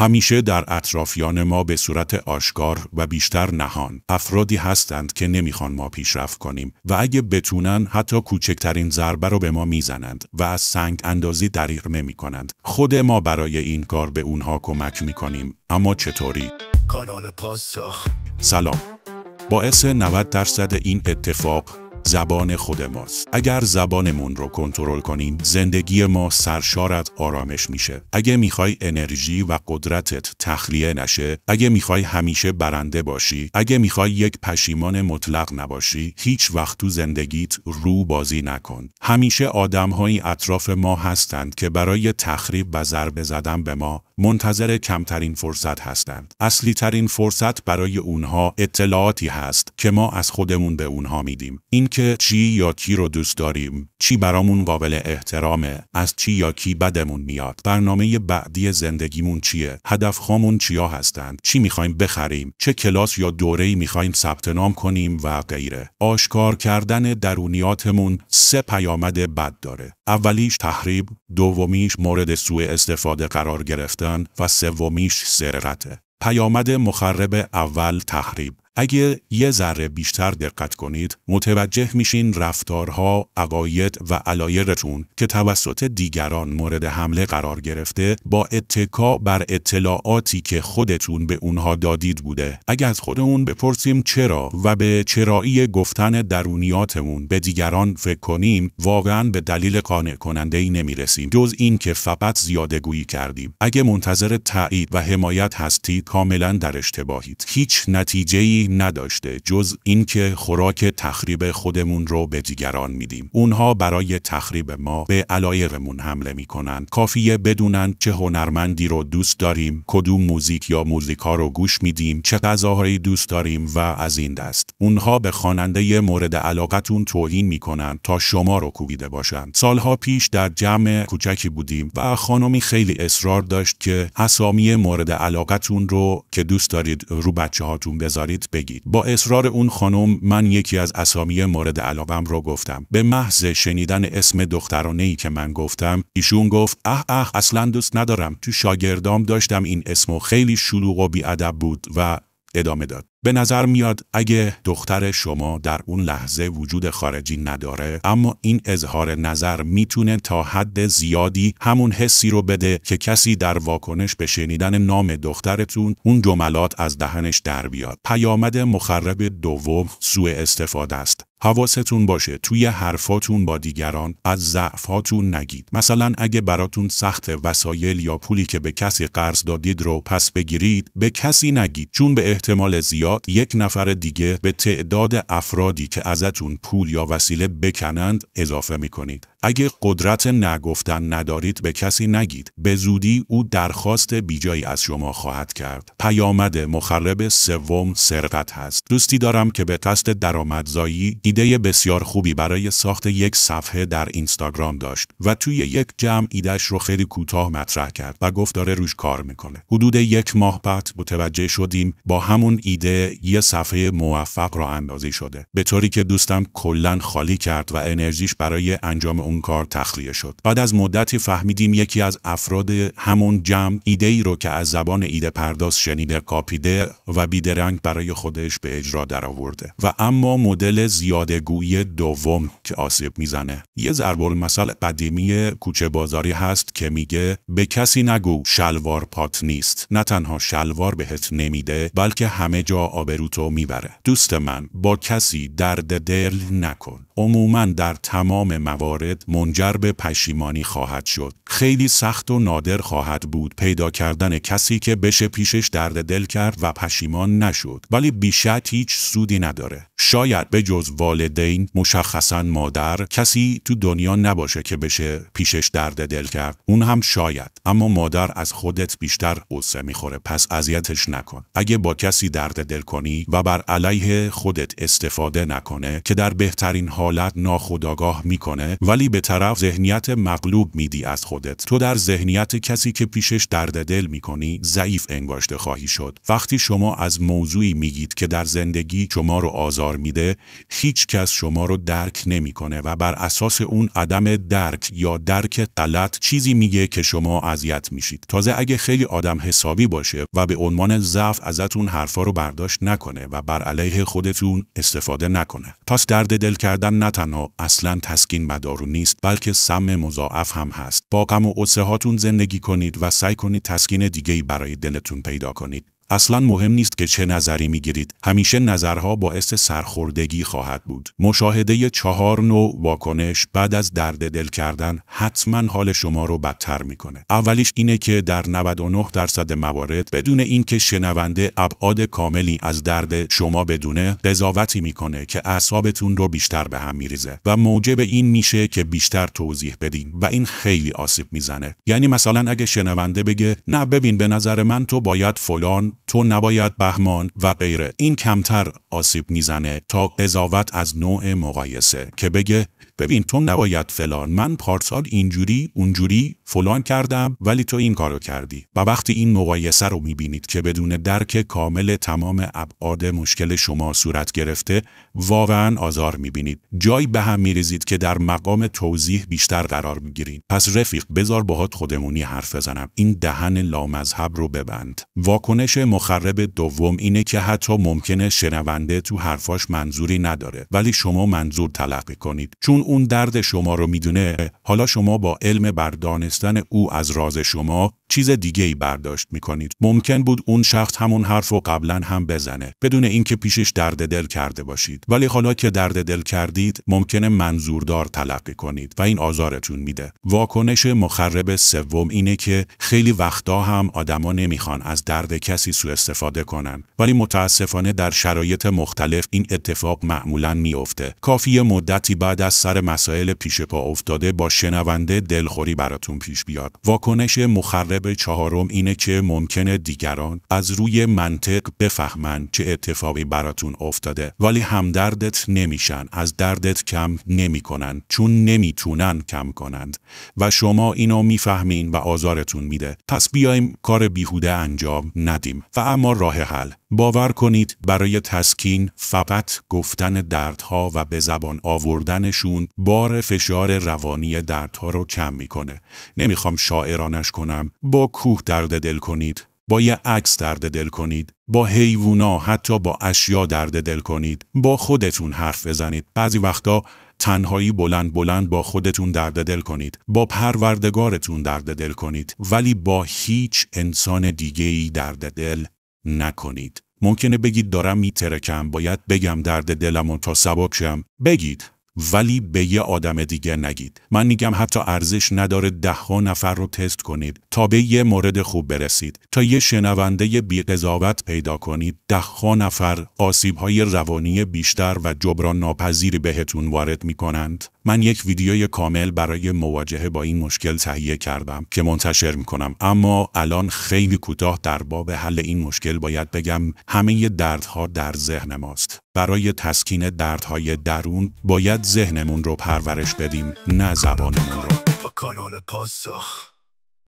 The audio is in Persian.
همیشه در اطرافیان ما به صورت آشکار و بیشتر نهان افرادی هستند که نمیخوان ما پیشرفت کنیم و اگه بتونن حتی کوچکترین ضربه رو به ما میزنند و از سنگ اندازی نمی کنند خود ما برای این کار به اونها کمک میکنیم اما چطوری کانال پاسخ سلام باعث 90 درصد این اتفاق زبان خود ماست. اگر زبانمون رو کنترل کنیم زندگی ما سرشار از آرامش میشه. اگه میخوای انرژی و قدرتت تخلیه نشه، اگه میخوای همیشه برنده باشی، اگه میخوای یک پشیمان مطلق نباشی، هیچ وقت تو زندگیت رو بازی نکن. همیشه آدمهایی اطراف ما هستند که برای تخریب و ضربه زدن به ما منتظر کمترین فرصت هستند. اصلی ترین فرصت برای اونها اطلاعاتی هست که ما از خودمون به اونها میدیم. این اینکه چی یا کی رو دوست داریم چی برامون قابل احترامه از چی یا کی بدمون میاد برنامه بعدی زندگیمون چیه هدف خامون چیا هستند چی میخوایم بخریم چه کلاس یا دوره میخوایم ثبت نام کنیم و غیره آشکار کردن درونیاتمون سه پیامد بد داره اولیش تحریب دومیش مورد سوء استفاده قرار گرفتن و سومیش سرقته پیامد مخرب اول تحریب. اگه یه ذره بیشتر دقت کنید متوجه میشین رفتارها، عقاید و علایرتون که توسط دیگران مورد حمله قرار گرفته با اتکا بر اطلاعاتی که خودتون به اونها دادید بوده. اگه از خودمون بپرسیم چرا و به چرایی گفتن درونیاتمون به دیگران فکر کنیم واقعا به دلیل قانع کننده ای نمی جز این که فقط زیاده گویی کردیم. اگه منتظر تایید و حمایت هستی کاملا در اشتباهید. هیچ نتیجه ای نداشته جز اینکه خوراک تخریب خودمون رو به دیگران میدیم اونها برای تخریب ما به علایقمون حمله میکنن کافیه بدونن چه هنرمندی رو دوست داریم کدوم موزیک یا موزیکا رو گوش میدیم چه غذاهایی دوست داریم و از این دست اونها به خواننده مورد علاقتون توهین میکنن تا شما رو کوبیده باشن سالها پیش در جمع کوچکی بودیم و خانمی خیلی اصرار داشت که اسامی مورد علاقتون رو که دوست دارید رو بچه هاتون بذارید بگید با اصرار اون خانم من یکی از اسامی مورد علاقم رو گفتم به محض شنیدن اسم دخترانه ای که من گفتم ایشون گفت اه اه اصلا دوست ندارم تو شاگردام داشتم این اسمو خیلی شلوغ و بیادب بود و ادامه داد به نظر میاد اگه دختر شما در اون لحظه وجود خارجی نداره اما این اظهار نظر میتونه تا حد زیادی همون حسی رو بده که کسی در واکنش به شنیدن نام دخترتون اون جملات از دهنش در بیاد پیامد مخرب دوم سوء استفاده است حواستون باشه توی حرفاتون با دیگران از ضعفاتون نگید مثلا اگه براتون سخت وسایل یا پولی که به کسی قرض دادید رو پس بگیرید به کسی نگید چون به احتمال زیاد یک نفر دیگه به تعداد افرادی که ازتون پول یا وسیله بکنند اضافه میکنید اگه قدرت نگفتن ندارید به کسی نگید به زودی او درخواست بیجایی از شما خواهد کرد پیامد مخرب سوم سرقت هست دوستی دارم که به تست درآمدزایی ایده بسیار خوبی برای ساخت یک صفحه در اینستاگرام داشت و توی یک جمع ایدهش رو خیلی کوتاه مطرح کرد و گفت داره روش کار میکنه حدود یک ماه بعد متوجه شدیم با همون ایده یه صفحه موفق را اندازی شده به طوری که دوستم کلا خالی کرد و انرژیش برای انجام اون کار تخلیه شد بعد از مدتی فهمیدیم یکی از افراد همون جمع ایده ای رو که از زبان ایده پرداز شنیده کاپیده و بیدرنگ برای خودش به اجرا درآورده و اما مدل زیادگویی دوم که آسیب میزنه یه ضرب المثل قدیمی کوچه بازاری هست که میگه به کسی نگو شلوار پات نیست نه تنها شلوار بهت نمیده بلکه همه جا آبروتو میبره دوست من با کسی درد دل نکن عموما در تمام موارد مون منجر به پشیمانی خواهد شد. خیلی سخت و نادر خواهد بود پیدا کردن کسی که بشه پیشش درد دل کرد و پشیمان نشد. ولی بیشت هیچ سودی نداره. شاید به جز والدین مشخصا مادر کسی تو دنیا نباشه که بشه پیشش درد دل کرد. اون هم شاید. اما مادر از خودت بیشتر قصه میخوره پس اذیتش نکن. اگه با کسی درد دل کنی و بر علیه خودت استفاده نکنه که در بهترین حالت ناخداگاه میکنه ولی به طرف ذهنیت مغلوب میدی از خودت تو در ذهنیت کسی که پیشش درد دل میکنی ضعیف انگاشته خواهی شد وقتی شما از موضوعی میگید که در زندگی شما رو آزار میده هیچ کس شما رو درک نمیکنه و بر اساس اون عدم درک یا درک غلط چیزی میگه که شما اذیت میشید تازه اگه خیلی آدم حسابی باشه و به عنوان ضعف ازتون حرفا رو برداشت نکنه و بر علیه خودتون استفاده نکنه پس درد دل کردن نه تنها اصلا تسکین مدارو نیست بلکه سم مضاعف هم هست با غم و عصه هاتون زندگی کنید و سعی کنید تسکین دیگه ای برای دلتون پیدا کنید اصلا مهم نیست که چه نظری میگیرید همیشه نظرها باعث سرخوردگی خواهد بود مشاهده چهار نوع واکنش بعد از درد دل کردن حتما حال شما رو بدتر میکنه اولیش اینه که در 99 درصد موارد بدون اینکه شنونده ابعاد کاملی از درد شما بدونه قضاوتی میکنه که اعصابتون رو بیشتر به هم میریزه و موجب این میشه که بیشتر توضیح بدین و این خیلی آسیب میزنه یعنی مثلا اگه شنونده بگه نه ببین به نظر من تو باید فلان تو نباید بهمان و غیره این کمتر آسیب میزنه تا قضاوت از نوع مقایسه که بگه ببین تو نباید فلان من پارسال اینجوری اونجوری فلان کردم ولی تو این کارو کردی و وقتی این مقایسه رو میبینید که بدون درک کامل تمام ابعاد مشکل شما صورت گرفته واقعا آزار میبینید جایی به هم میریزید که در مقام توضیح بیشتر قرار میگیرید پس رفیق بذار باهات خودمونی حرف بزنم این دهن لامذهب رو ببند واکنش مخرب دوم اینه که حتی ممکنه شنونده تو حرفاش منظوری نداره ولی شما منظور تلقی کنید چون اون درد شما رو میدونه حالا شما با علم بردانستن او از راز شما چیز دیگه ای برداشت می کنید. ممکن بود اون شخص همون حرف رو قبلا هم بزنه بدون اینکه پیشش درد دل کرده باشید ولی حالا که درد دل کردید ممکنه منظوردار تلقی کنید و این آزارتون میده واکنش مخرب سوم اینه که خیلی وقتا هم آدما نمیخوان از درد کسی سوء استفاده کنن ولی متاسفانه در شرایط مختلف این اتفاق معمولا میافته کافی مدتی بعد از سر مسائل پیش پا افتاده با شنونده دلخوری براتون پیش بیاد واکنش مخرب به چهارم اینه که ممکنه دیگران از روی منطق بفهمن چه اتفاقی براتون افتاده ولی همدردت نمیشن از دردت کم نمیکنن چون نمیتونن کم کنند و شما اینو میفهمین و آزارتون میده پس بیایم کار بیهوده انجام ندیم و اما راه حل باور کنید برای تسکین فقط گفتن دردها و به زبان آوردنشون بار فشار روانی دردها رو کم میکنه. نمیخوام شاعرانش کنم. با کوه درد دل کنید. با یه عکس درد دل کنید. با حیوونا حتی با اشیا درد دل کنید. با خودتون حرف بزنید. بعضی وقتا تنهایی بلند بلند با خودتون درد دل کنید با پروردگارتون درد دل کنید ولی با هیچ انسان دیگه ای درد دل نکنید. ممکنه بگید دارم میترکم باید بگم درد دلم و تا سبب شم بگید ولی به یه آدم دیگه نگید من میگم حتی ارزش نداره ده ها نفر رو تست کنید تا به یه مورد خوب برسید تا یه شنونده بی قضاوت پیدا کنید ده ها نفر آسیب های روانی بیشتر و جبران ناپذیری بهتون وارد میکنند من یک ویدیوی کامل برای مواجهه با این مشکل تهیه کردم که منتشر می کنم اما الان خیلی کوتاه در باب حل این مشکل باید بگم همه دردها در ذهن ماست برای تسکین دردهای درون باید ذهنمون رو پرورش بدیم نه زبانمون رو